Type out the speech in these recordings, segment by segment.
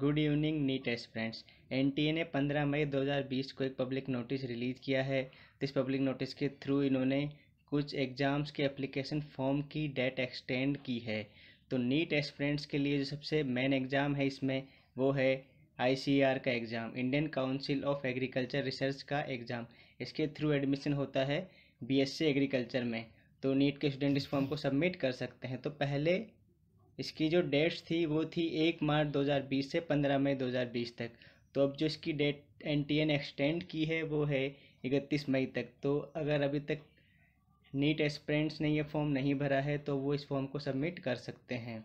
good evening नी test friends एन ने 15 मई 2020 को एक पब्लिक नोटिस रिलीज़ किया है इस पब्लिक नोटिस के थ्रू इन्होंने कुछ एग्ज़ाम्स के एप्लीकेशन फॉर्म की डेट एक्सटेंड की है तो नीट एस्पिरेंट्स के लिए जो सबसे मेन एग्ज़ाम है इसमें वो है आईसीआर का exam Indian Council of Agriculture Research का एग्ज़ाम इसके थ्रू एडमिशन होता है बी एग्रीकल्चर में तो नीट के स्टूडेंट इस फॉर्म को सबमिट कर सकते हैं तो पहले इसकी जो डेट्स थी वो थी एक मार्च 2020 से 15 मई 2020 तक तो अब जो इसकी date N T N extend की है वो है इकतीस मई तक तो अगर अभी तक नीट एस्परेंट्स ने ये फॉर्म नहीं भरा है तो वो इस फॉर्म को सबमिट कर सकते हैं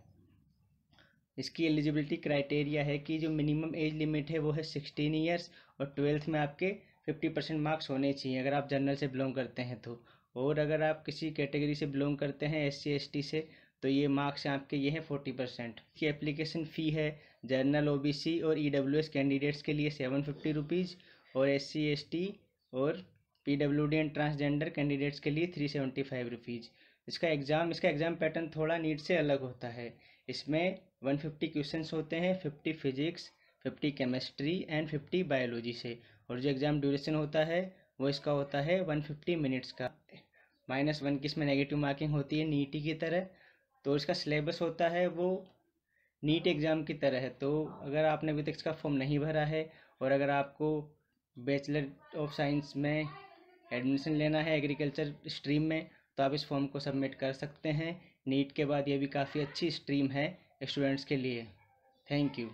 इसकी एलिजिबिलिटी क्राइटेरिया है कि जो मिनिमम एज लिमिट है वो है सिक्सटीन ईयर्स और ट्वेल्थ में आपके फिफ्टी परसेंट मार्क्स होने चाहिए अगर आप जनरल से बिलोंग करते हैं तो और अगर आप किसी कैटेगरी से बिलोंग करते हैं एस सी एस टी से तो ये मार्क्स आपके ये हैं फोर्टी परसेंट की एप्लीकेशन फ़ी है जर्नल ओबीसी और ईडब्ल्यूएस e कैंडिडेट्स के लिए सेवन फिफ्टी रुपीज़ और एस टी और पीडब्ल्यूडी एंड ट्रांसजेंडर कैंडिडेट्स के लिए थ्री सेवेंटी फाइव रुपीज़ इसका एग्ज़ाम इसका एग्ज़ाम पैटर्न थोड़ा नीट से अलग होता है इसमें वन फिफ्टी क्वेश्चन होते हैं fifty physics fifty chemistry and fifty biology से और जो एग्ज़ाम ड्यूरेशन होता है वो इसका होता है वन फिफ्टी मिनट्स का माइनस वन की इसमें नेगेटिव मार्किंग होती है नीटी की तरह तो इसका सिलेबस होता है वो नीट एग्ज़ाम की तरह है तो अगर आपने अभी तक इसका फॉर्म नहीं भरा है और अगर आपको बैचलर ऑफ साइंस में एडमिशन लेना है एग्रीकल्चर स्ट्रीम में तो आप इस फॉर्म को सबमिट कर सकते हैं नीट के बाद ये भी काफ़ी अच्छी स्ट्रीम है स्टूडेंट्स के लिए थैंक यू